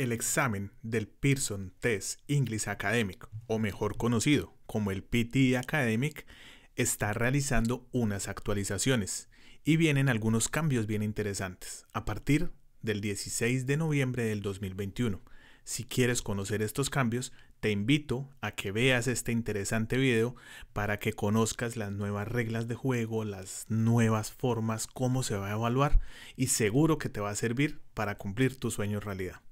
el examen del Pearson Test English Academic, o mejor conocido como el PTE Academic, está realizando unas actualizaciones y vienen algunos cambios bien interesantes a partir del 16 de noviembre del 2021. Si quieres conocer estos cambios, te invito a que veas este interesante video para que conozcas las nuevas reglas de juego, las nuevas formas, cómo se va a evaluar y seguro que te va a servir para cumplir tu sueño realidad.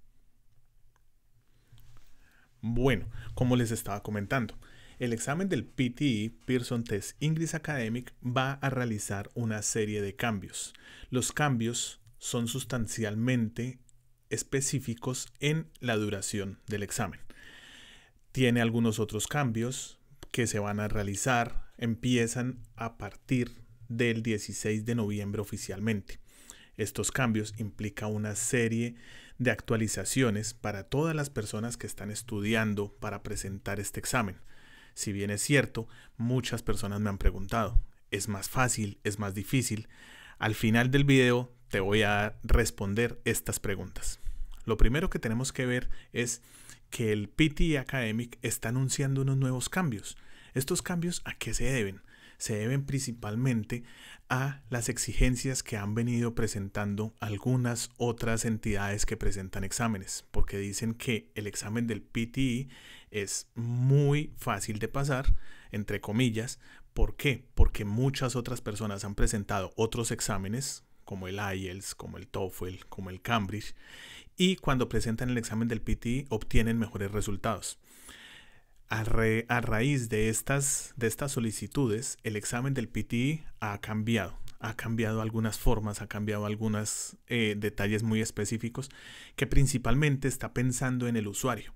Bueno, como les estaba comentando, el examen del PTE, Pearson Test English Academic, va a realizar una serie de cambios. Los cambios son sustancialmente específicos en la duración del examen. Tiene algunos otros cambios que se van a realizar, empiezan a partir del 16 de noviembre oficialmente. Estos cambios implican una serie de de actualizaciones para todas las personas que están estudiando para presentar este examen. Si bien es cierto, muchas personas me han preguntado, ¿es más fácil? ¿Es más difícil? Al final del video te voy a responder estas preguntas. Lo primero que tenemos que ver es que el PTE Academic está anunciando unos nuevos cambios. ¿Estos cambios a qué se deben? se deben principalmente a las exigencias que han venido presentando algunas otras entidades que presentan exámenes, porque dicen que el examen del PTE es muy fácil de pasar, entre comillas. ¿Por qué? Porque muchas otras personas han presentado otros exámenes como el IELTS, como el TOEFL, como el Cambridge, y cuando presentan el examen del PTE obtienen mejores resultados. A, raíz de estas, de estas solicitudes, el examen del PTI ha cambiado. Ha cambiado algunas formas, ha cambiado algunos eh, detalles muy específicos que principalmente está pensando en el usuario.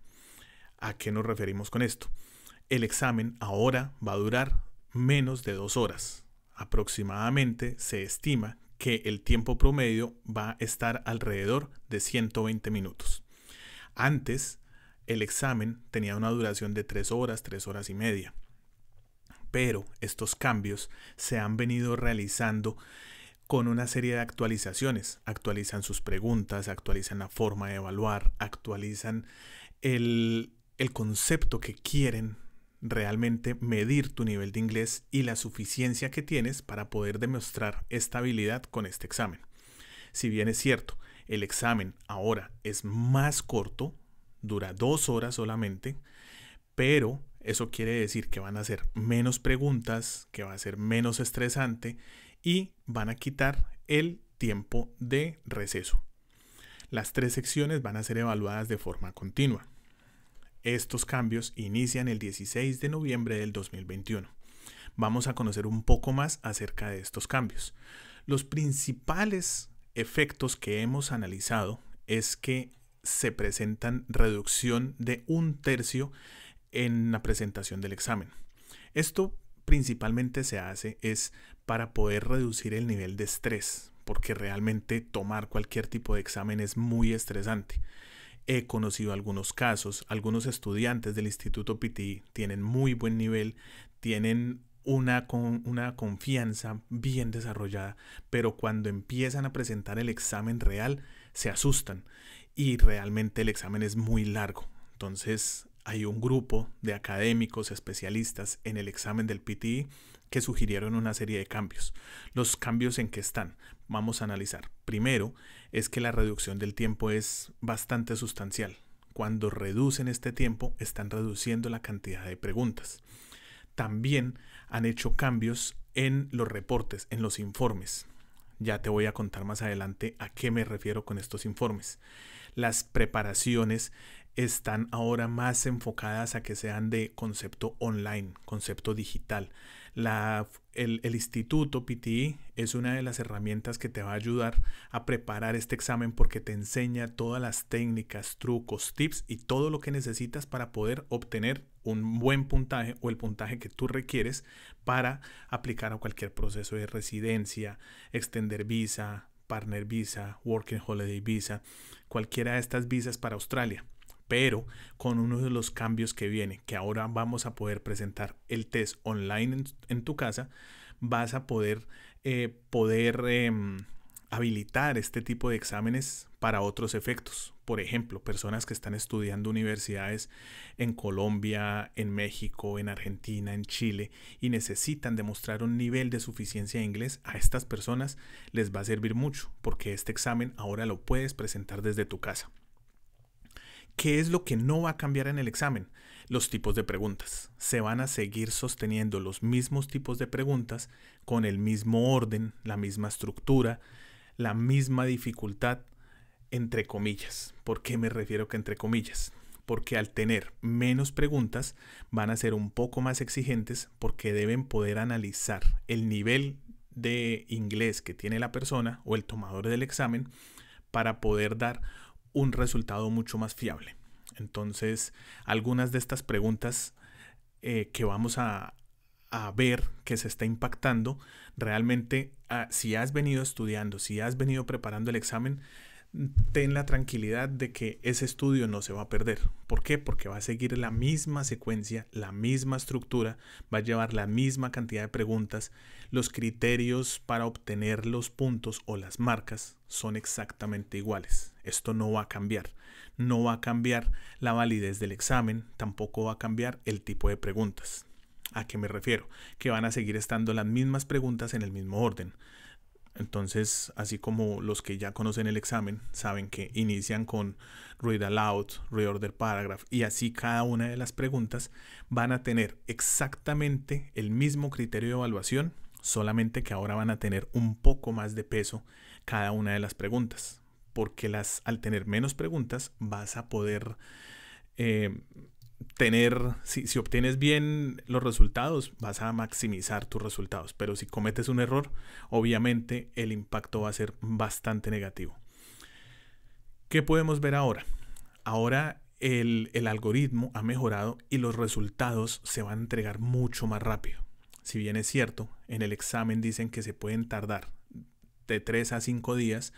¿A qué nos referimos con esto? El examen ahora va a durar menos de dos horas. Aproximadamente se estima que el tiempo promedio va a estar alrededor de 120 minutos. Antes el examen tenía una duración de tres horas, tres horas y media. Pero estos cambios se han venido realizando con una serie de actualizaciones. Actualizan sus preguntas, actualizan la forma de evaluar, actualizan el, el concepto que quieren realmente medir tu nivel de inglés y la suficiencia que tienes para poder demostrar esta habilidad con este examen. Si bien es cierto, el examen ahora es más corto, dura dos horas solamente, pero eso quiere decir que van a hacer menos preguntas, que va a ser menos estresante y van a quitar el tiempo de receso. Las tres secciones van a ser evaluadas de forma continua. Estos cambios inician el 16 de noviembre del 2021. Vamos a conocer un poco más acerca de estos cambios. Los principales efectos que hemos analizado es que se presentan reducción de un tercio en la presentación del examen. Esto principalmente se hace es para poder reducir el nivel de estrés, porque realmente tomar cualquier tipo de examen es muy estresante. He conocido algunos casos, algunos estudiantes del Instituto PTI tienen muy buen nivel, tienen una, con, una confianza bien desarrollada, pero cuando empiezan a presentar el examen real, se asustan y realmente el examen es muy largo. Entonces hay un grupo de académicos especialistas en el examen del PTI e que sugirieron una serie de cambios. Los cambios en que están, vamos a analizar. Primero, es que la reducción del tiempo es bastante sustancial. Cuando reducen este tiempo, están reduciendo la cantidad de preguntas. También han hecho cambios en los reportes, en los informes. Ya te voy a contar más adelante a qué me refiero con estos informes las preparaciones están ahora más enfocadas a que sean de concepto online, concepto digital. La, el, el, instituto PTI e es una de las herramientas que te va a ayudar a preparar este examen porque te enseña todas las técnicas, trucos, tips y todo lo que necesitas para poder obtener un buen puntaje o el puntaje que tú requieres para aplicar a cualquier proceso de residencia, extender visa, partner visa, working holiday visa cualquiera de estas visas para Australia, pero con uno de los cambios que viene, que ahora vamos a poder presentar el test online en, tu casa, vas a poder, eh, poder em, habilitar este tipo de exámenes para otros efectos. Por ejemplo, personas que están estudiando universidades en Colombia, en México, en Argentina, en Chile y necesitan demostrar un nivel de suficiencia de inglés, a estas personas les va a servir mucho porque este examen ahora lo puedes presentar desde tu casa. ¿Qué es lo que no va a cambiar en el examen? Los tipos de preguntas. Se van a seguir sosteniendo los mismos tipos de preguntas con el mismo orden, la misma estructura, la misma dificultad entre comillas. ¿Por qué me refiero que entre comillas? Porque al tener menos preguntas van a ser un poco más exigentes porque deben poder analizar el nivel de inglés que tiene la persona o el tomador del examen para poder dar un resultado mucho más fiable. Entonces, algunas de estas preguntas eh, que vamos a, a ver que se está impactando, realmente ah, si has venido estudiando, si has venido preparando el examen, ten la tranquilidad de que ese estudio no se va a perder. ¿Por qué? Porque va a seguir la misma secuencia, la misma estructura, va a llevar la misma cantidad de preguntas. Los criterios para obtener los puntos o las marcas son exactamente iguales. Esto no va a cambiar. No va a cambiar la validez del examen, tampoco va a cambiar el tipo de preguntas. ¿A qué me refiero? Que van a seguir estando las mismas preguntas en el mismo orden. Entonces, así como los que ya conocen el examen, saben que inician con read aloud, reorder paragraph y así cada una de las preguntas van a tener exactamente el mismo criterio de evaluación, solamente que ahora van a tener un poco más de peso cada una de las preguntas, porque las al tener menos preguntas vas a poder eh, tener, si, obtienes bien los resultados, vas a maximizar tus resultados, pero si cometes un error, obviamente el impacto va a ser bastante negativo. ¿Qué podemos ver ahora? Ahora el, el algoritmo ha mejorado y los resultados se van a entregar mucho más rápido. Si bien es cierto, en el examen dicen que se pueden tardar de 3 a 5 días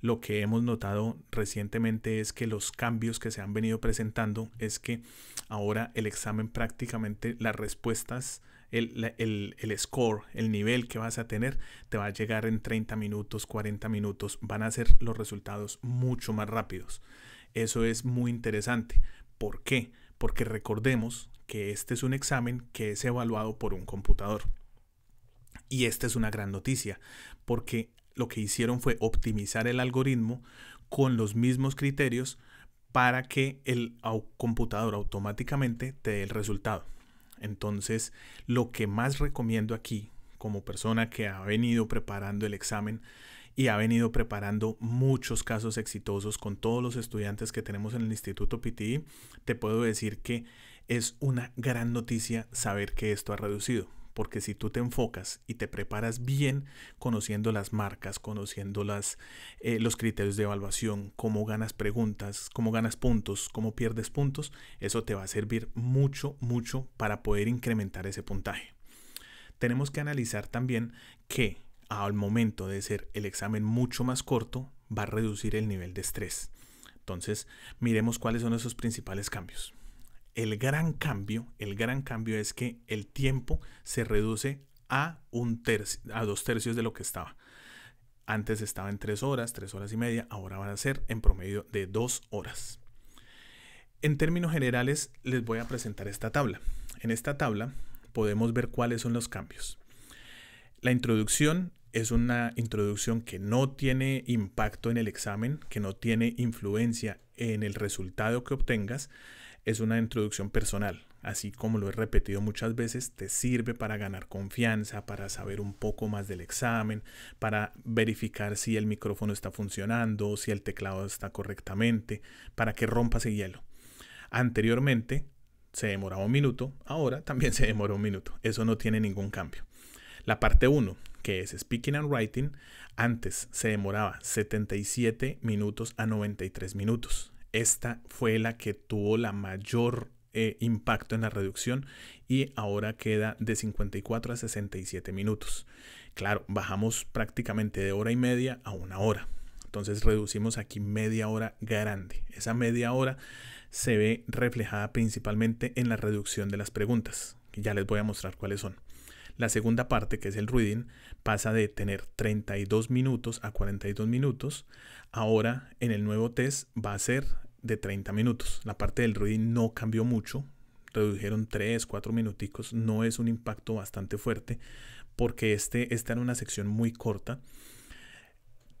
lo que hemos notado recientemente es que los cambios que se han venido presentando es que ahora el examen prácticamente las respuestas el, score, el nivel que vas a tener, te va a llegar en 30 minutos, 40 minutos, van a ser los resultados mucho más rápidos. Eso es muy interesante. ¿Por qué? Porque recordemos que este es un examen que es evaluado por un computador. Y esta es una gran noticia, porque lo que hicieron fue optimizar el algoritmo con los mismos criterios para que el computador automáticamente te dé el resultado. Entonces, lo que más recomiendo aquí, como persona que ha venido preparando el examen y ha venido preparando muchos casos exitosos con todos los estudiantes que tenemos en el Instituto PTI, te puedo decir que es una gran noticia saber que esto ha reducido porque si tú te enfocas y te preparas bien conociendo las marcas, conociendo las, eh, los criterios de evaluación, cómo ganas preguntas, cómo ganas puntos, cómo pierdes puntos, eso te va a servir mucho, mucho para poder incrementar ese puntaje. Tenemos que analizar también que al momento de ser el examen mucho más corto, va a reducir el nivel de estrés. Entonces, miremos cuáles son esos principales cambios el gran cambio, el gran cambio es que el tiempo se reduce a, un tercio, a dos tercios de lo que estaba. Antes estaba en tres horas, tres horas y media, ahora van a ser en promedio de dos horas. En términos generales, les voy a presentar esta tabla. En esta tabla podemos ver cuáles son los cambios. La introducción es una introducción que no tiene impacto en el examen, que no tiene influencia en el resultado que obtengas, es una introducción personal. Así como lo he repetido muchas veces, te sirve para ganar confianza, para saber un poco más del examen, para verificar si el micrófono está funcionando, si el teclado está correctamente, para que rompas el hielo. Anteriormente se demoraba un minuto, ahora también se demora un minuto. Eso no tiene ningún cambio. La parte 1, que es Speaking and Writing, antes se demoraba 77 minutos a 93 minutos esta fue la que tuvo la mayor eh, impacto en la reducción y ahora queda de 54 a 67 minutos. Claro, bajamos prácticamente de hora y media a una hora. Entonces reducimos aquí media hora grande. Esa media hora se ve reflejada principalmente en la reducción de las preguntas. Ya les voy a mostrar cuáles son. La segunda parte, que es el reading, pasa de tener 32 minutos a 42 minutos. Ahora en el nuevo test va a ser de 30 minutos. La parte del reading no cambió mucho. Redujeron 3, 4 minuticos. No es un impacto bastante fuerte porque este, está en una sección muy corta.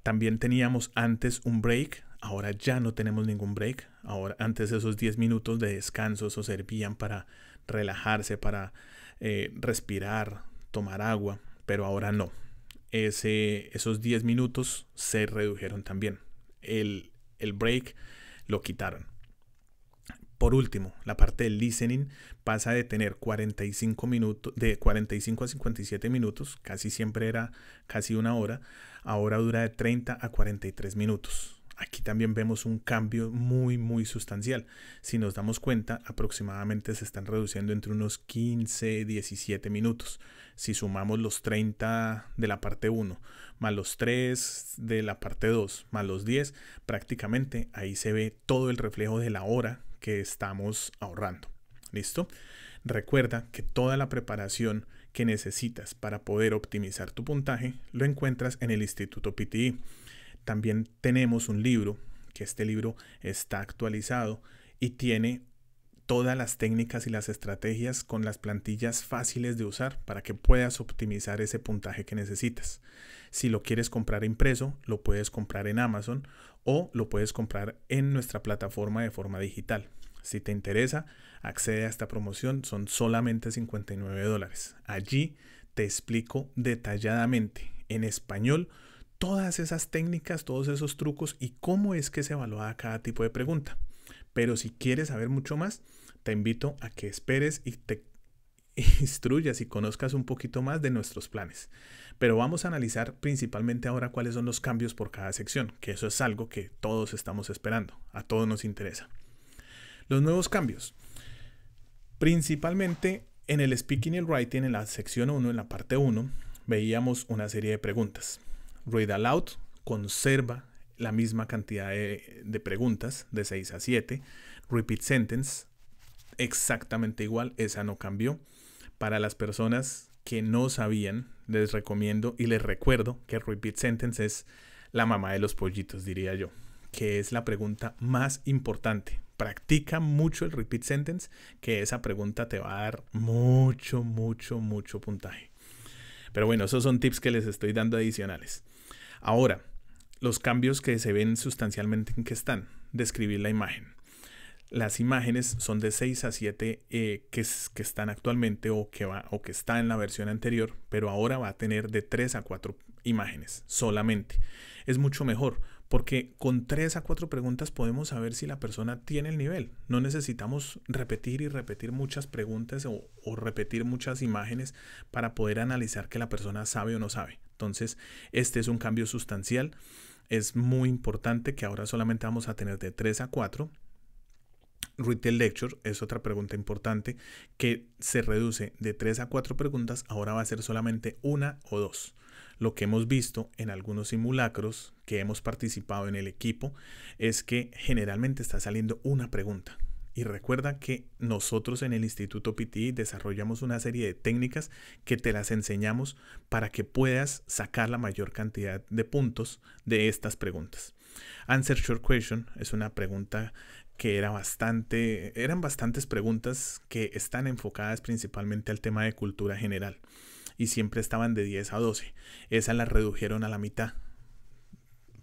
También teníamos antes un break Ahora ya no tenemos ningún break. Ahora, antes esos 10 minutos de descanso, servían para relajarse, para eh, respirar, tomar agua, pero ahora no. Ese, esos 10 minutos se redujeron también. El, el break lo quitaron. Por último, la parte del listening pasa de tener 45 minutos, de 45 a 57 minutos, casi siempre era casi una hora, ahora dura de 30 a 43 minutos. Aquí también vemos un cambio muy, muy sustancial. Si nos damos cuenta, aproximadamente se están reduciendo entre unos 15, 17 minutos. Si sumamos los 30 de la parte 1, más los 3 de la parte 2, más los 10, prácticamente ahí se ve todo el reflejo de la hora que estamos ahorrando. ¿Listo? Recuerda que toda la preparación que necesitas para poder optimizar tu puntaje lo encuentras en el Instituto PTI también tenemos un libro, que este libro está actualizado y tiene todas las técnicas y las estrategias con las plantillas fáciles de usar para que puedas optimizar ese puntaje que necesitas. Si lo quieres comprar impreso, lo puedes comprar en Amazon o lo puedes comprar en nuestra plataforma de forma digital. Si te interesa, accede a esta promoción, son solamente 59 dólares. Allí te explico detalladamente en español todas esas técnicas, todos esos trucos y cómo es que se evalúa cada tipo de pregunta. Pero si quieres saber mucho más, te invito a que esperes y te instruyas y conozcas un poquito más de nuestros planes. Pero vamos a analizar principalmente ahora cuáles son los cambios por cada sección, que eso es algo que todos estamos esperando, a todos nos interesa. Los nuevos cambios. Principalmente en el Speaking y el Writing, en la sección 1, en la parte 1, veíamos una serie de preguntas. Read Aloud conserva la misma cantidad de, preguntas, de 6 a 7. Repeat Sentence, exactamente igual, esa no cambió. Para las personas que no sabían, les recomiendo y les recuerdo que Repeat Sentence es la mamá de los pollitos, diría yo, que es la pregunta más importante. Practica mucho el repeat sentence, que esa pregunta te va a dar mucho, mucho, mucho puntaje. Pero bueno, esos son tips que les estoy dando adicionales. Ahora, los cambios que se ven sustancialmente en que están. Describir la imagen. Las imágenes son de 6 a 7 eh, que, están actualmente o que, o que está en la versión anterior, pero ahora va a tener de 3 a 4 imágenes solamente. Es mucho mejor porque con tres a cuatro preguntas podemos saber si la persona tiene el nivel. No necesitamos repetir y repetir muchas preguntas o, repetir muchas imágenes para poder analizar que la persona sabe o no sabe. Entonces, este es un cambio sustancial. Es muy importante que ahora solamente vamos a tener de 3 a 4. Retail Lecture es otra pregunta importante que se reduce de 3 a cuatro preguntas, ahora va a ser solamente una o dos. Lo que hemos visto en algunos simulacros que hemos participado en el equipo es que generalmente está saliendo una pregunta. Y recuerda que nosotros en el Instituto PT desarrollamos una serie de técnicas que te las enseñamos para que puedas sacar la mayor cantidad de puntos de estas preguntas. Answer short Question es una pregunta que era bastante, eran bastantes preguntas que están enfocadas principalmente al tema de cultura general y siempre estaban de 10 a 12. esas las redujeron a la mitad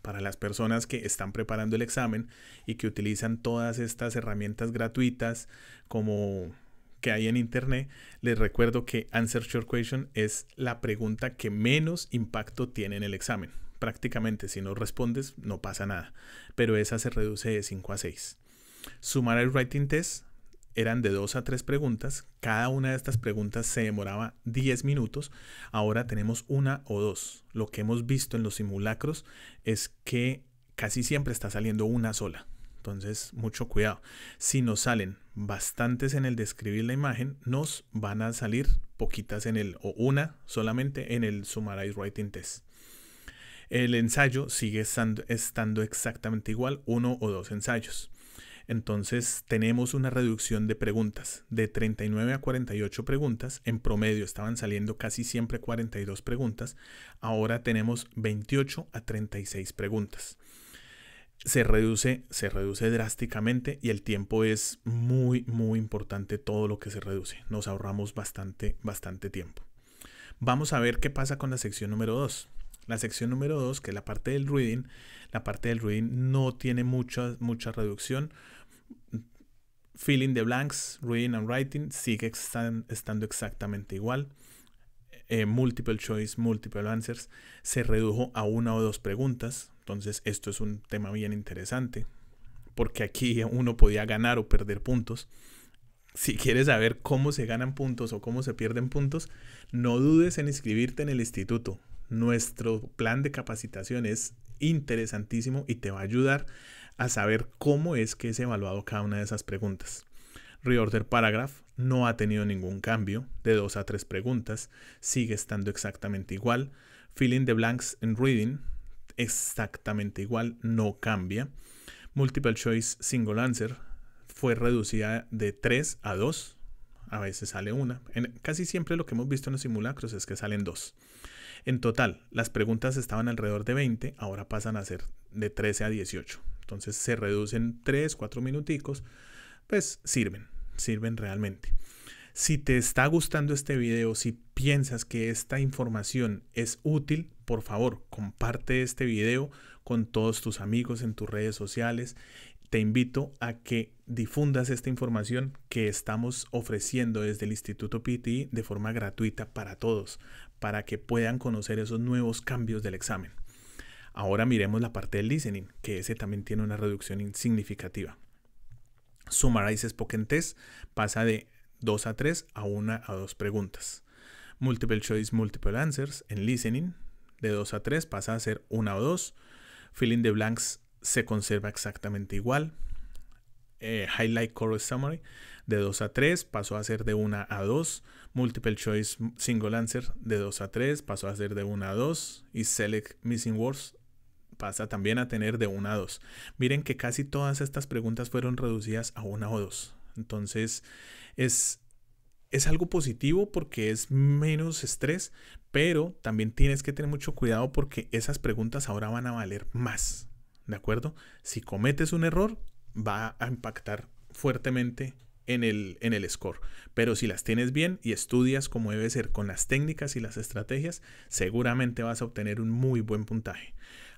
para las personas que están preparando el examen y que utilizan todas estas herramientas gratuitas como que hay en internet, les recuerdo que Answer Your Question es la pregunta que menos impacto tiene en el examen. Prácticamente si no respondes no pasa nada, pero esa se reduce de 5 a 6. Sumar el Writing Test eran de dos a tres preguntas. Cada una de estas preguntas se demoraba 10 minutos. Ahora tenemos una o dos. Lo que hemos visto en los simulacros es que casi siempre está saliendo una sola. Entonces, mucho cuidado. Si nos salen bastantes en el describir la imagen, nos van a salir poquitas en el, o una solamente en el Summarize Writing Test. El ensayo sigue estando, estando exactamente igual, uno o dos ensayos. Entonces tenemos una reducción de preguntas, de 39 a 48 preguntas, en promedio estaban saliendo casi siempre 42 preguntas, ahora tenemos 28 a 36 preguntas. Se reduce, se reduce drásticamente y el tiempo es muy, muy importante todo lo que se reduce. Nos ahorramos bastante, bastante tiempo. Vamos a ver qué pasa con la sección número 2. La sección número 2, que es la parte del reading, la parte del reading no tiene mucha, mucha reducción. Filling the blanks, reading and writing sigue están, estando exactamente igual. Eh, multiple choice, multiple answers, se redujo a una o dos preguntas. Entonces, esto es un tema bien interesante, porque aquí uno podía ganar o perder puntos. Si quieres saber cómo se ganan puntos o cómo se pierden puntos, no dudes en inscribirte en el instituto. Nuestro plan de capacitación es interesantísimo y te va a ayudar a saber cómo es que es evaluado cada una de esas preguntas. Reorder Paragraph no ha tenido ningún cambio, de dos a tres preguntas, sigue estando exactamente igual. Filling the blanks in reading, exactamente igual, no cambia. Multiple choice single answer fue reducida de tres a dos. a veces sale una. casi siempre lo que hemos visto en los simulacros es que salen dos. En total, las preguntas estaban alrededor de 20, ahora pasan a ser de 13 a 18. Entonces se reducen 3, 4 minuticos, pues sirven, sirven realmente. Si te está gustando este video, si piensas que esta información es útil, por favor, comparte este video con todos tus amigos en tus redes sociales. Te invito a que difundas esta información que estamos ofreciendo desde el Instituto PTI de forma gratuita para todos, para que puedan conocer esos nuevos cambios del examen. Ahora miremos la parte del listening, que ese también tiene una reducción significativa. Summarize Spoken Test pasa de 2 a 3 a 1 a 2 preguntas. Multiple Choice Multiple Answers en Listening de 2 a 3 pasa a ser 1 o 2. Filling the Blanks se conserva exactamente igual. Eh, Highlight Core Summary de 2 a 3, pasó a ser de 1 a 2. Multiple Choice Single Answer de 2 a 3, pasó a ser de 1 a 2. Y Select Missing Words pasa también a tener de 1 a 2. Miren que casi todas estas preguntas fueron reducidas a 1 o 2. Entonces es, es algo positivo porque es menos estrés, pero también tienes que tener mucho cuidado porque esas preguntas ahora van a valer más. ¿De acuerdo? Si cometes un error, va a impactar fuertemente en el, score. Pero si las tienes bien y estudias como debe ser con las técnicas y las estrategias, seguramente vas a obtener un muy buen puntaje.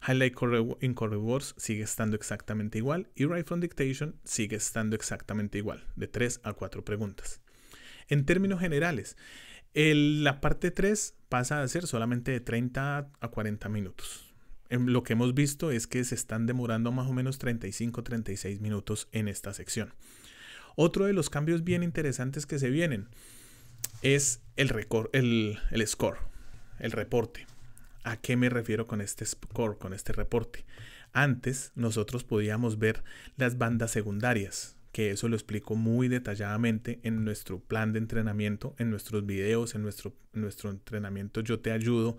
Highlight in Wars sigue estando exactamente igual y Right from Dictation sigue estando exactamente igual, de 3 a 4 preguntas. En términos generales, la parte 3 pasa a ser solamente de 30 a 40 minutos. Em, lo que hemos visto es que se están demorando más o menos 35-36 minutos en esta sección. Otro de los cambios bien interesantes que se vienen es el, récord el score, el reporte. ¿A qué me refiero con este score, con este reporte? Antes nosotros podíamos ver las bandas secundarias, que eso lo explico muy detalladamente en nuestro plan de entrenamiento, en nuestros videos, en nuestro, nuestro entrenamiento Yo te ayudo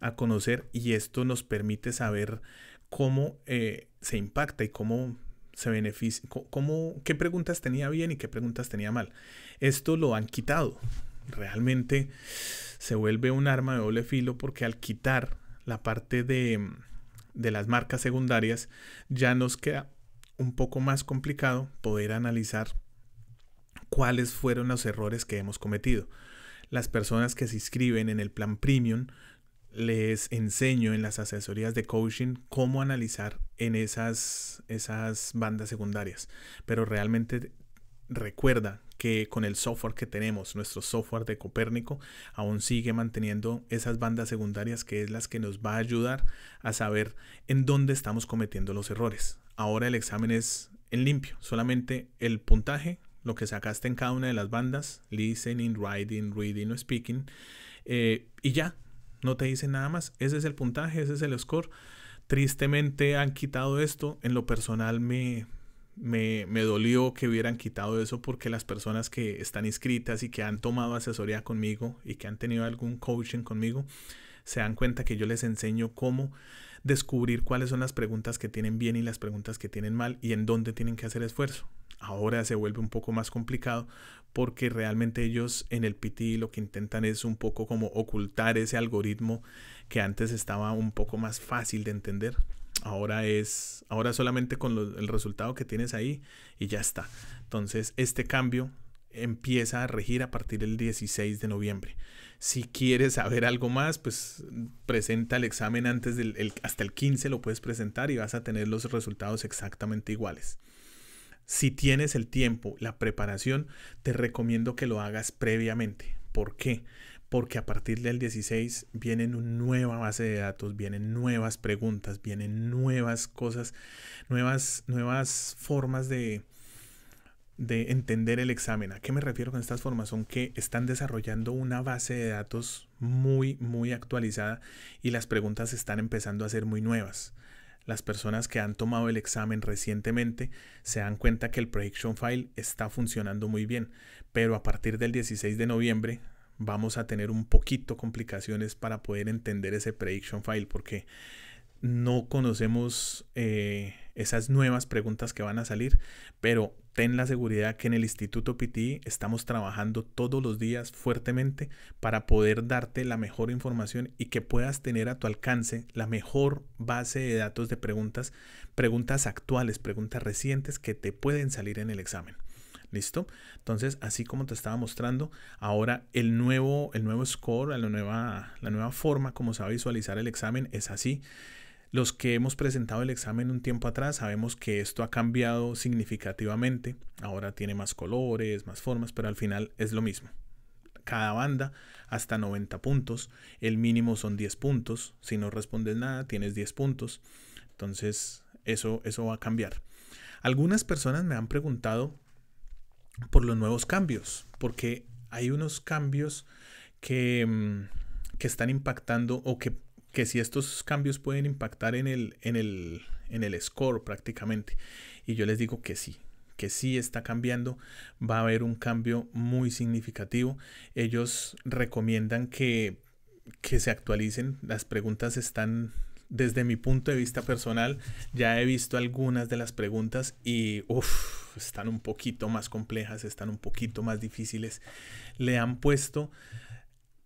a conocer y esto nos permite saber cómo eh, se impacta y cómo se beneficia, cómo, qué preguntas tenía bien y qué preguntas tenía mal. Esto lo han quitado. Realmente se vuelve un arma de doble filo porque al quitar la parte de las marcas secundarias ya nos queda un poco más complicado poder analizar cuáles fueron los errores que hemos cometido. Las personas que se inscriben en el plan premium les enseño en las asesorías de coaching cómo analizar en esas, esas bandas secundarias. Pero realmente recuerda que con el software que tenemos, nuestro software de Copérnico, aún sigue manteniendo esas bandas secundarias que es las que nos va a ayudar a saber en dónde estamos cometiendo los errores ahora el examen es en limpio, solamente el puntaje, lo que sacaste en cada una de las bandas, listening, writing, reading o speaking, eh, y ya, no te dicen nada más. Ese es el puntaje, ese es el score. Tristemente han quitado esto. En lo personal me, me, me, dolió que hubieran quitado eso porque las personas que están inscritas y que han tomado asesoría conmigo y que han tenido algún coaching conmigo se dan cuenta que yo les enseño cómo descubrir cuáles son las preguntas que tienen bien y las preguntas que tienen mal y en dónde tienen que hacer esfuerzo. Ahora se vuelve un poco más complicado porque realmente ellos en el PT lo que intentan es un poco como ocultar ese algoritmo que antes estaba un poco más fácil de entender. Ahora es, ahora solamente con el resultado que tienes ahí y ya está. Entonces este cambio empieza a regir a partir del 16 de noviembre. Si quieres saber algo más, pues presenta el examen antes del hasta el 15 lo puedes presentar y vas a tener los resultados exactamente iguales. Si tienes el tiempo, la preparación, te recomiendo que lo hagas previamente. ¿Por qué? Porque a partir del 16 vienen una nueva base de datos, vienen nuevas preguntas, vienen nuevas cosas, nuevas, nuevas formas de, de entender el examen. ¿A qué me refiero con estas formas? Son que están desarrollando una base de datos muy, muy actualizada y las preguntas están empezando a ser muy nuevas. Las personas que han tomado el examen recientemente se dan cuenta que el Prediction File está funcionando muy bien, pero a partir del 16 de noviembre vamos a tener un poquito complicaciones para poder entender ese Prediction File porque no conocemos eh, esas nuevas preguntas que van a salir, pero ten la seguridad que en el Instituto PT estamos trabajando todos los días fuertemente para poder darte la mejor información y que puedas tener a tu alcance la mejor base de datos de preguntas, preguntas actuales, preguntas recientes que te pueden salir en el examen. ¿Listo? Entonces, así como te estaba mostrando, ahora el nuevo, el nuevo score, la nueva, la nueva forma como se va a visualizar el examen es así. Los que hemos presentado el examen un tiempo atrás sabemos que esto ha cambiado significativamente. Ahora tiene más colores, más formas, pero al final es lo mismo. Cada banda hasta 90 puntos. El mínimo son 10 puntos. Si no respondes nada, tienes 10 puntos. Entonces, eso, eso va a cambiar. Algunas personas me han preguntado por los nuevos cambios, porque hay unos cambios que, mm, que están impactando o que que si estos cambios pueden impactar en el, en el, en el score prácticamente. Y yo les digo que sí, que sí está cambiando, va a haber un cambio muy significativo. Ellos recomiendan que, se actualicen, las preguntas están desde mi punto de vista personal, ya he visto algunas de las preguntas y están un poquito más complejas, están un poquito más difíciles. Le han puesto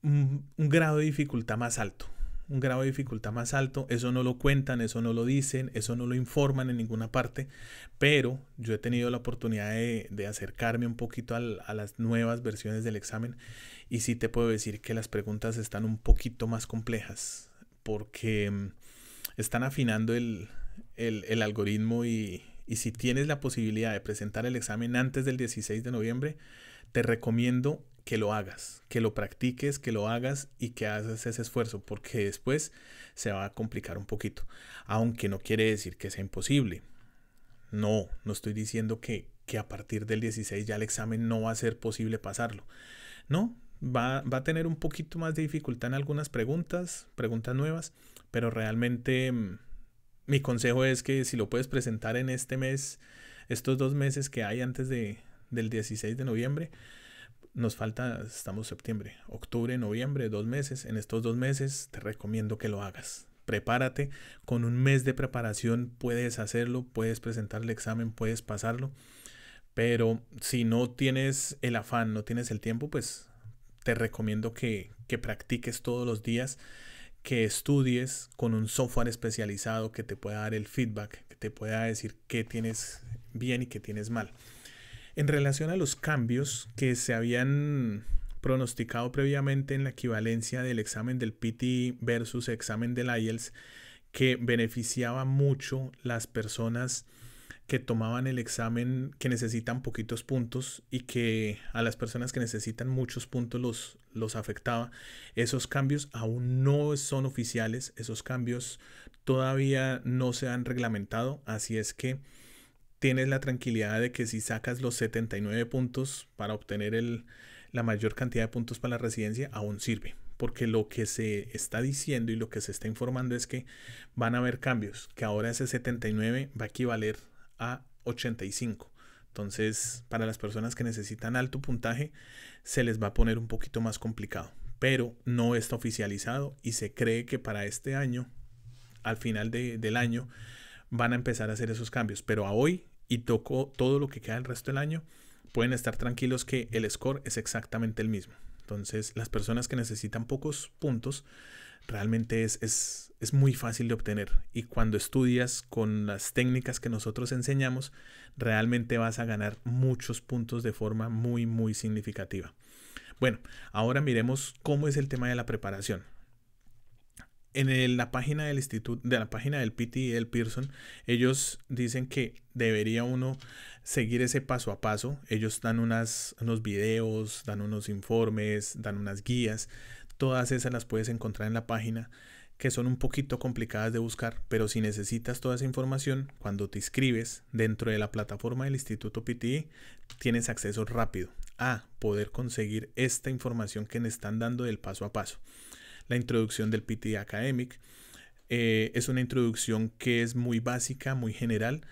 un grado de dificultad más alto un grado de dificultad más alto. Eso no lo cuentan, eso no lo dicen, eso no lo informan en ninguna parte. Pero yo he tenido la oportunidad de, acercarme un poquito a las nuevas versiones del examen y sí te puedo decir que las preguntas están un poquito más complejas porque mm, están afinando el, algoritmo y, y si tienes la posibilidad de presentar el examen antes del 16 de noviembre, te recomiendo que lo hagas, que lo practiques, que lo hagas y que haces ese esfuerzo, porque después se va a complicar un poquito. Aunque no quiere decir que sea imposible. No, no estoy diciendo que, que a partir del 16 ya el examen no va a ser posible pasarlo. No, va, va a tener un poquito más de dificultad en algunas preguntas, preguntas nuevas, pero realmente mm, mi consejo es que si lo puedes presentar en este mes, estos dos meses que hay antes de, del 16 de noviembre, nos falta, estamos septiembre, octubre, noviembre, dos meses. En estos dos meses te recomiendo que lo hagas. Prepárate, con un mes de preparación puedes hacerlo, puedes presentar el examen, puedes pasarlo. Pero si no tienes el afán, no tienes el tiempo, pues te recomiendo que, que practiques todos los días, que estudies con un software especializado que te pueda dar el feedback, que te pueda decir qué tienes bien y qué tienes mal. En relación a los cambios que se habían pronosticado previamente en la equivalencia del examen del PT versus examen del IELTS, que beneficiaba mucho las personas que tomaban el examen que necesitan poquitos puntos y que a las personas que necesitan muchos puntos los, los afectaba. Esos cambios aún no son oficiales, esos cambios todavía no se han reglamentado, así es que tienes la tranquilidad de que si sacas los 79 puntos para obtener la mayor cantidad de puntos para la residencia, aún sirve. Porque lo que se está diciendo y lo que se está informando es que van a haber cambios, que ahora ese 79 va a equivaler a 85. Entonces, para las personas que necesitan alto puntaje, se les va a poner un poquito más complicado. Pero no está oficializado y se cree que para este año, al final del año, van a empezar a hacer esos cambios. Pero a hoy y tocó todo lo que queda el resto del año, pueden estar tranquilos que el score es exactamente el mismo. Entonces, las personas que necesitan pocos puntos, realmente es, es, muy fácil de obtener. Y cuando estudias con las técnicas que nosotros enseñamos, realmente vas a ganar muchos puntos de forma muy, muy significativa. Bueno, ahora miremos cómo es el tema de la preparación en la página del instituto, de la página del Pearson, ellos dicen que debería uno seguir ese paso a paso. Ellos dan unos videos, dan unos informes, dan unas guías. Todas esas las puedes encontrar en la página, que son un poquito complicadas de buscar, pero si necesitas toda esa información, cuando te inscribes dentro de la plataforma del Instituto PTE, tienes acceso rápido a poder conseguir esta información que me están dando del paso a paso la introducción del PT Academic. Eh, es una introducción que es muy básica, muy general,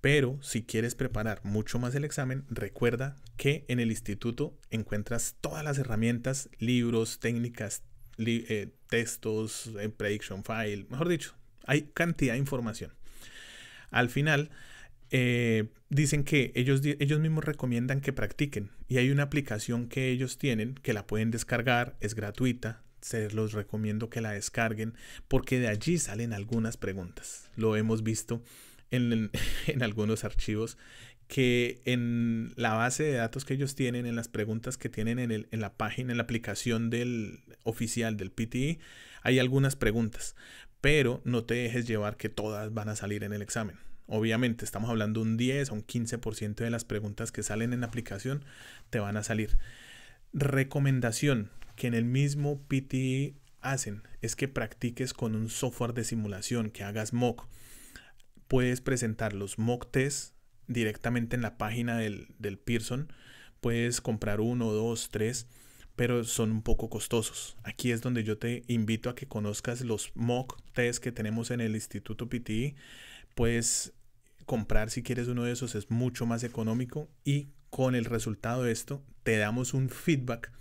pero si quieres preparar mucho más el examen, recuerda que en el instituto encuentras todas las herramientas, libros, técnicas, eh, textos, eh, prediction file, mejor dicho, hay cantidad de información. Al final, dicen que ellos, ellos mismos recomiendan que practiquen y hay una aplicación que ellos tienen que la pueden descargar, es gratuita, se los recomiendo que la descarguen porque de allí salen algunas preguntas. Lo hemos visto en, algunos archivos que en la base de datos que ellos tienen, en las preguntas que tienen en, la página, en la aplicación del oficial del PTI, e, hay algunas preguntas, pero no te dejes llevar que todas van a salir en el examen. Obviamente, estamos hablando de un 10 o un 15% de las preguntas que salen en la aplicación te van a salir. Recomendación, que en el mismo PTE hacen es que practiques con un software de simulación, que hagas mock. Puedes presentar los mock tests directamente en la página del, del Pearson. Puedes comprar uno, dos, tres, pero son un poco costosos. Aquí es donde yo te invito a que conozcas los mock tests que tenemos en el Instituto PTI. E. Puedes comprar si quieres uno de esos, es mucho más económico y con el resultado de esto te damos un feedback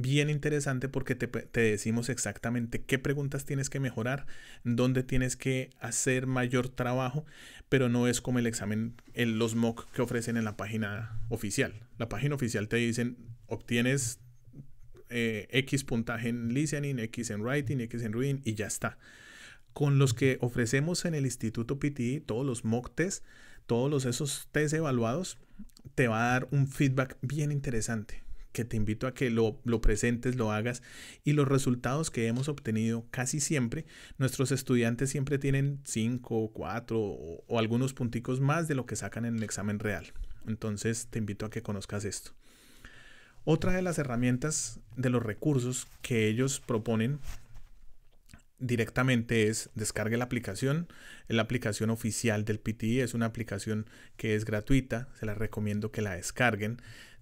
bien interesante porque te, decimos exactamente qué preguntas tienes que mejorar, dónde tienes que hacer mayor trabajo, pero no es como el examen, en los mock que ofrecen en la página oficial. La página oficial te dicen, obtienes eh, X puntaje en listening, X en writing, X en reading y ya está. Con los que ofrecemos en el Instituto PTI, e todos los mock tests, todos los, esos test evaluados, te va a dar un feedback bien interesante que te invito a que lo, presentes, lo hagas y los resultados que hemos obtenido casi siempre, nuestros estudiantes siempre tienen 5, 4 o, o algunos punticos más de lo que sacan en el examen real. Entonces te invito a que conozcas esto. Otra de las herramientas de los recursos que ellos proponen directamente es descargue la aplicación, la aplicación oficial del PTI, e, es una aplicación que es gratuita, se la recomiendo que la descarguen.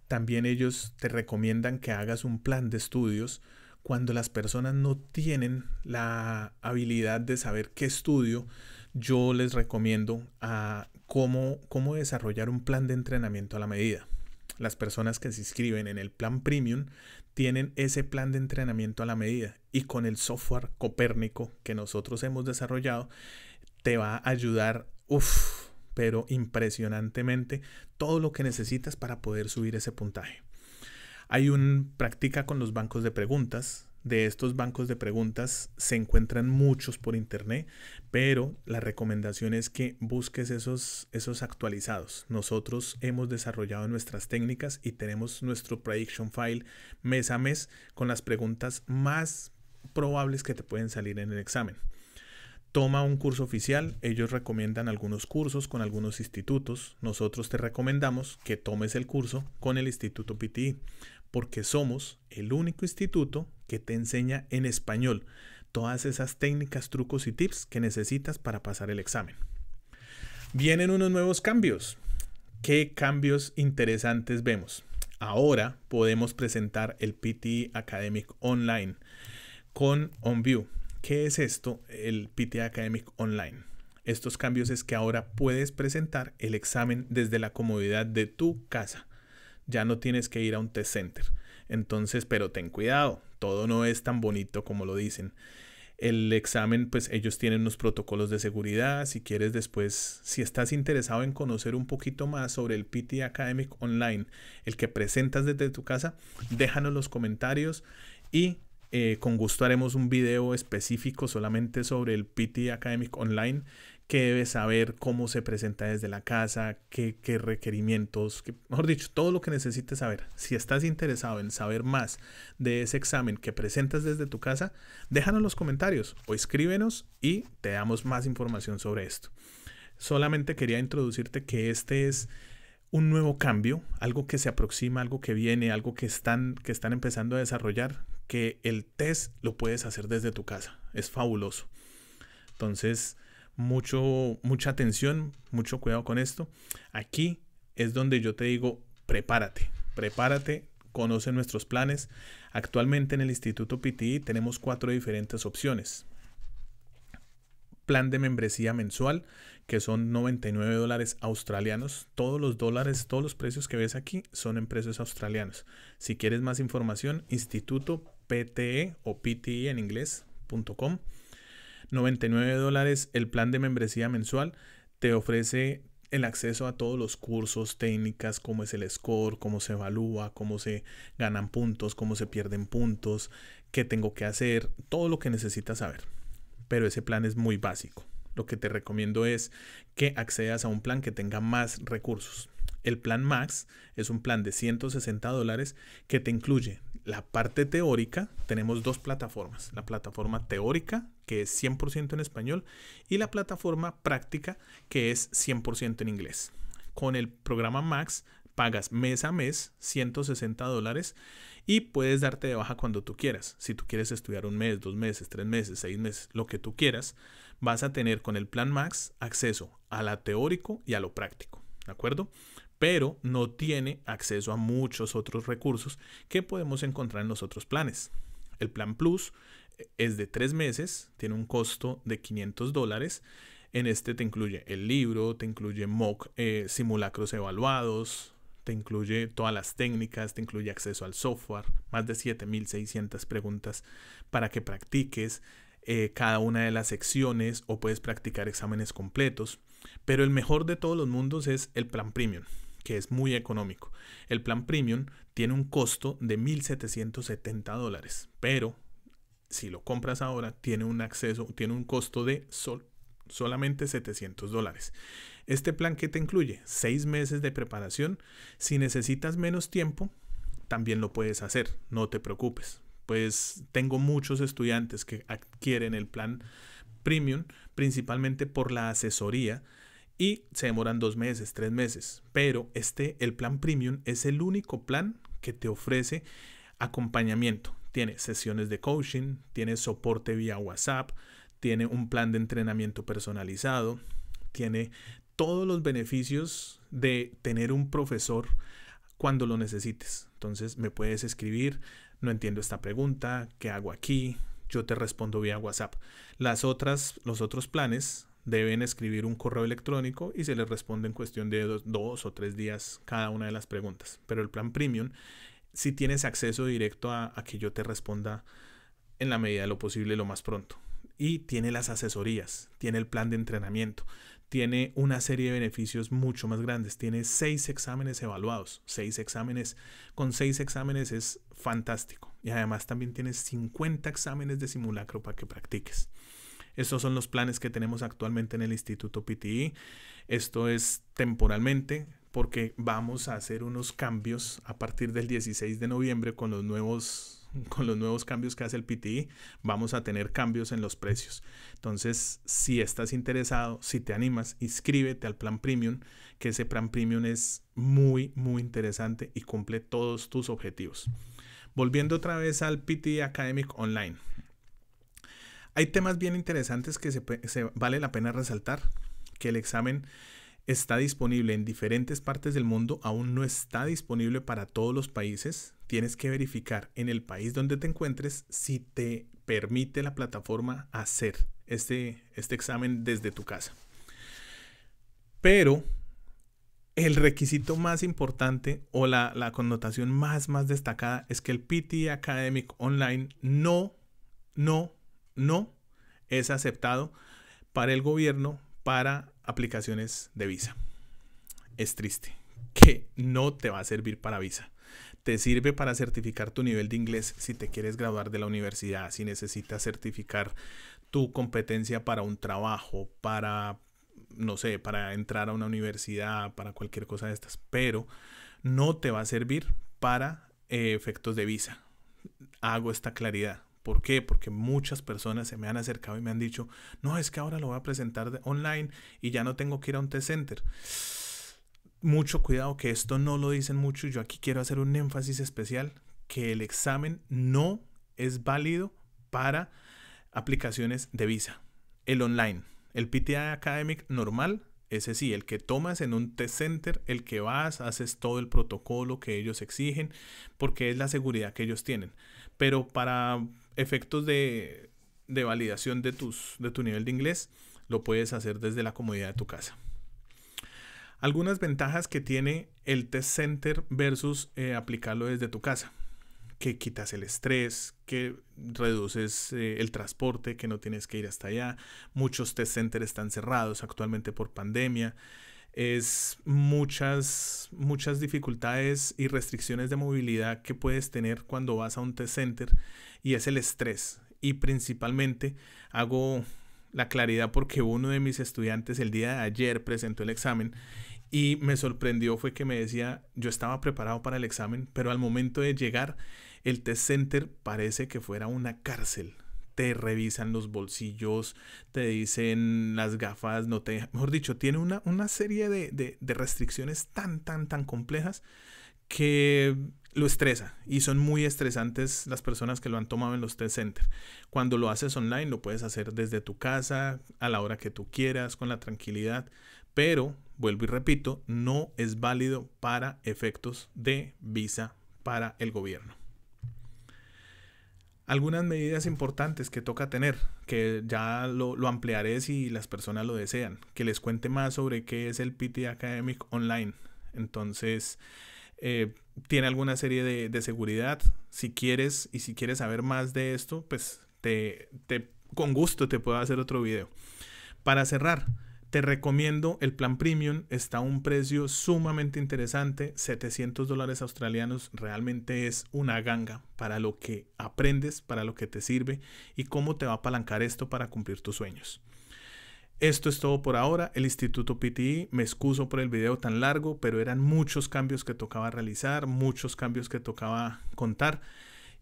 También ellos te recomiendan que hagas un plan de estudios cuando las personas no tienen la habilidad de saber qué estudio. Yo les recomiendo a ah, cómo, cómo desarrollar un plan de entrenamiento a la medida. Las personas que se inscriben en el plan premium tienen ese plan de entrenamiento a la medida y con el software Copérnico que nosotros hemos desarrollado te va a ayudar uf, pero impresionantemente todo lo que necesitas para poder subir ese puntaje. Hay un práctica con los bancos de preguntas. De estos bancos de preguntas se encuentran muchos por internet, pero la recomendación es que busques esos, esos actualizados. Nosotros hemos desarrollado nuestras técnicas y tenemos nuestro prediction file mes a mes con las preguntas más probables que te pueden salir en el examen toma un curso oficial, ellos recomiendan algunos cursos con algunos institutos, nosotros te recomendamos que tomes el curso con el Instituto PTI, porque somos el único instituto que te enseña en español todas esas técnicas, trucos y tips que necesitas para pasar el examen. Vienen unos nuevos cambios. ¿Qué cambios interesantes vemos? Ahora podemos presentar el PTI Academic Online con OnView. ¿Qué es esto, el PTA Academic Online? Estos cambios es que ahora puedes presentar el examen desde la comodidad de tu casa. Ya no tienes que ir a un test center. Entonces, pero ten cuidado, todo no es tan bonito como lo dicen. El examen, pues ellos tienen unos protocolos de seguridad. Si quieres después, si estás interesado en conocer un poquito más sobre el PT Academic Online, el que presentas desde tu casa, déjanos los comentarios y eh, con gusto haremos un video específico solamente sobre el PT Academic Online, que debe saber cómo se presenta desde la casa, qué, requerimientos, mejor dicho, todo lo que necesites saber. Si estás interesado en saber más de ese examen que presentas desde tu casa, déjanos los comentarios o escríbenos y te damos más información sobre esto. Solamente quería introducirte que este es un nuevo cambio, algo que se aproxima, algo que viene, algo que están, que están empezando a desarrollar, que el test lo puedes hacer desde tu casa. Es fabuloso. Entonces, mucho, mucha atención, mucho cuidado con esto. Aquí es donde yo te digo, prepárate, prepárate, conoce nuestros planes. Actualmente en el Instituto PTI tenemos cuatro diferentes opciones. Plan de membresía mensual, que son 99 dólares australianos. Todos los dólares, todos los precios que ves aquí son en precios australianos. Si quieres más información, instituto PTE o PTE en inglés.com. 99 dólares el plan de membresía mensual. Te ofrece el acceso a todos los cursos, técnicas, cómo es el score, cómo se evalúa, cómo se ganan puntos, cómo se pierden puntos, qué tengo que hacer, todo lo que necesitas saber. Pero ese plan es muy básico. Lo que te recomiendo es que accedas a un plan que tenga más recursos. El plan Max es un plan de 160 dólares que te incluye la parte teórica. Tenemos dos plataformas. La plataforma teórica, que es 100% en español, y la plataforma práctica, que es 100% en inglés. Con el programa Max pagas mes a mes 160 dólares y puedes darte de baja cuando tú quieras. Si tú quieres estudiar un mes, dos meses, tres meses, seis meses, lo que tú quieras, vas a tener con el plan Max acceso a la teórico y a lo práctico. ¿De acuerdo? pero no tiene acceso a muchos otros recursos que podemos encontrar en los otros planes. El plan Plus eh, es de tres meses, tiene un costo de 500 dólares. En este te incluye el libro, te incluye mock eh, simulacros evaluados, te incluye todas las técnicas, te incluye acceso al software, más de 7600 preguntas para que practiques eh, cada una de las secciones o puedes practicar exámenes completos. Pero el mejor de todos los mundos es el plan premium, que es muy económico. El plan premium tiene un costo de 1.770 dólares, pero si lo compras ahora tiene un acceso, tiene un costo de solamente 700 dólares. Este plan que te incluye seis meses de preparación, si necesitas menos tiempo, también lo puedes hacer, no te preocupes. Pues tengo muchos estudiantes que adquieren el plan premium principalmente por la asesoría y se demoran dos meses, tres meses. Pero este, el plan premium, es el único plan que te ofrece acompañamiento. Tiene sesiones de coaching, tiene soporte vía WhatsApp, tiene un plan de entrenamiento personalizado, tiene todos los beneficios de tener un profesor cuando lo necesites. Entonces me puedes escribir, no entiendo esta pregunta, ¿qué hago aquí? Yo te respondo vía WhatsApp. Las otras, los otros planes deben escribir un correo electrónico y se les responde en cuestión de dos, o tres días cada una de las preguntas. Pero el plan premium, si tienes acceso directo a, a que yo te responda en la medida de lo posible lo más pronto. Y tiene las asesorías, tiene el plan de entrenamiento, tiene una serie de beneficios mucho más grandes. Tiene seis exámenes evaluados, seis exámenes. Con seis exámenes es fantástico. Y además también tienes 50 exámenes de simulacro para que practiques. Estos son los planes que tenemos actualmente en el Instituto PTI. Esto es temporalmente porque vamos a hacer unos cambios a partir del 16 de noviembre con los nuevos con los nuevos cambios que hace el PTI, vamos a tener cambios en los precios. Entonces, si estás interesado, si te animas, inscríbete al plan premium, que ese plan premium es muy, muy interesante y cumple todos tus objetivos. Volviendo otra vez al PTI Academic Online. Hay temas bien interesantes que se, vale la pena resaltar, que el examen está disponible en diferentes partes del mundo, aún no está disponible para todos los países. Tienes que verificar en el país donde te encuentres si te permite la plataforma hacer este, este examen desde tu casa. Pero el requisito más importante o la, la connotación más, más destacada es que el PT Academic Online no, no no es aceptado para el gobierno para aplicaciones de visa. Es triste que no te va a servir para visa. Te sirve para certificar tu nivel de inglés si te quieres graduar de la universidad, si necesitas certificar tu competencia para un trabajo, para, no sé, para entrar a una universidad, para cualquier cosa de estas, pero no te va a servir para eh, efectos de visa. Hago esta claridad. ¿Por qué? Porque muchas personas se me han acercado y me han dicho, no, es que ahora lo voy a presentar online y ya no tengo que ir a un test center. Mucho cuidado que esto no lo dicen mucho. Yo aquí quiero hacer un énfasis especial que el examen no es válido para aplicaciones de visa. El online, el PTA Academic normal, ese sí, el que tomas en un test center, el que vas, haces todo el protocolo que ellos exigen, porque es la seguridad que ellos tienen. Pero para efectos de, validación de, tus, de tu nivel de inglés, lo puedes hacer desde la comodidad de tu casa. Algunas ventajas que tiene el test center versus eh, aplicarlo desde tu casa. Que quitas el estrés, que reduces eh, el transporte, que no tienes que ir hasta allá. Muchos test centers están cerrados actualmente por pandemia es muchas, muchas dificultades y restricciones de movilidad que puedes tener cuando vas a un test center y es el estrés. Y principalmente hago la claridad porque uno de mis estudiantes el día de ayer presentó el examen y me sorprendió fue que me decía, yo estaba preparado para el examen, pero al momento de llegar, el test center parece que fuera una cárcel te revisan los bolsillos, te dicen las gafas, no te... Mejor dicho, tiene una, una serie de, de restricciones tan, tan, tan complejas que lo estresa y son muy estresantes las personas que lo han tomado en los test centers. Cuando lo haces online lo puedes hacer desde tu casa, a la hora que tú quieras, con la tranquilidad, pero vuelvo y repito, no es válido para efectos de visa para el gobierno algunas medidas importantes que toca tener, que ya lo, ampliaré si las personas lo desean, que les cuente más sobre qué es el PT Academic Online. Entonces, eh, tiene alguna serie de, seguridad. Si quieres y si quieres saber más de esto, pues te, te, con gusto te puedo hacer otro video. Para cerrar, te recomiendo el plan premium, está a un precio sumamente interesante, 700 dólares australianos realmente es una ganga para lo que aprendes, para lo que te sirve y cómo te va a apalancar esto para cumplir tus sueños. Esto es todo por ahora, el Instituto PTI, e, me excuso por el video tan largo, pero eran muchos cambios que tocaba realizar, muchos cambios que tocaba contar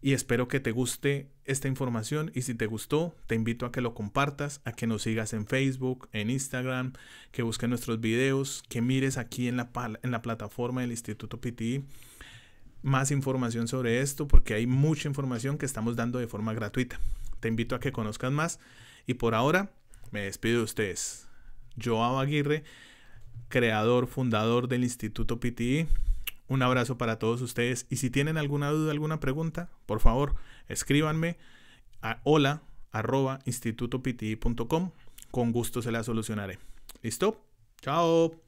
y espero que te guste esta información y si te gustó, te invito a que lo compartas, a que nos sigas en Facebook, en Instagram, que busques nuestros videos, que mires aquí en la, en la plataforma del Instituto PTI e más información sobre esto porque hay mucha información que estamos dando de forma gratuita. Te invito a que conozcas más y por ahora me despido de ustedes. Joao Aguirre, creador, fundador del Instituto PTI. E un abrazo para todos ustedes y si tienen alguna duda, alguna pregunta, por favor, escríbanme a hola.institutopti.com Con gusto se la solucionaré. ¿Listo? Chao.